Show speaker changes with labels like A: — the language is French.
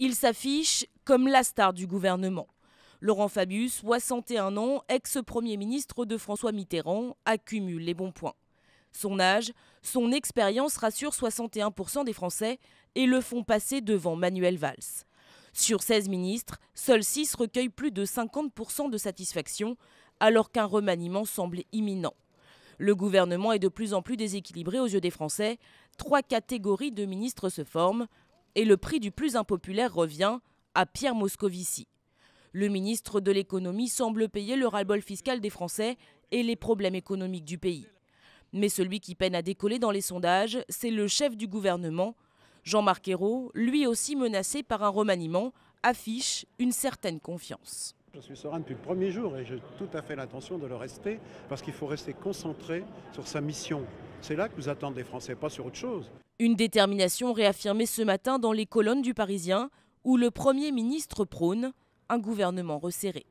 A: Il s'affiche comme la star du gouvernement. Laurent Fabius, 61 ans, ex-premier ministre de François Mitterrand, accumule les bons points. Son âge, son expérience rassurent 61% des Français et le font passer devant Manuel Valls. Sur 16 ministres, seuls 6 recueillent plus de 50% de satisfaction, alors qu'un remaniement semble imminent. Le gouvernement est de plus en plus déséquilibré aux yeux des Français. Trois catégories de ministres se forment et le prix du plus impopulaire revient à Pierre Moscovici. Le ministre de l'économie semble payer le ras-le-bol fiscal des Français et les problèmes économiques du pays. Mais celui qui peine à décoller dans les sondages, c'est le chef du gouvernement. Jean-Marc Ayrault, lui aussi menacé par un remaniement, affiche une certaine confiance
B: je suis serein depuis le premier jour et j'ai tout à fait l'intention de le rester parce qu'il faut rester concentré sur sa mission. C'est là que nous attendent les Français, pas sur autre chose.
A: Une détermination réaffirmée ce matin dans les colonnes du Parisien où le Premier ministre prône un gouvernement resserré.